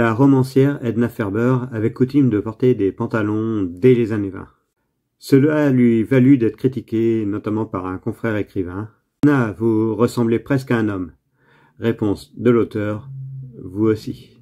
La romancière Edna Ferber avait coutume de porter des pantalons dès les années vingt. Cela lui valut d'être critiquée, notamment par un confrère écrivain. Edna, vous ressemblez presque à un homme. Réponse de l'auteur, vous aussi.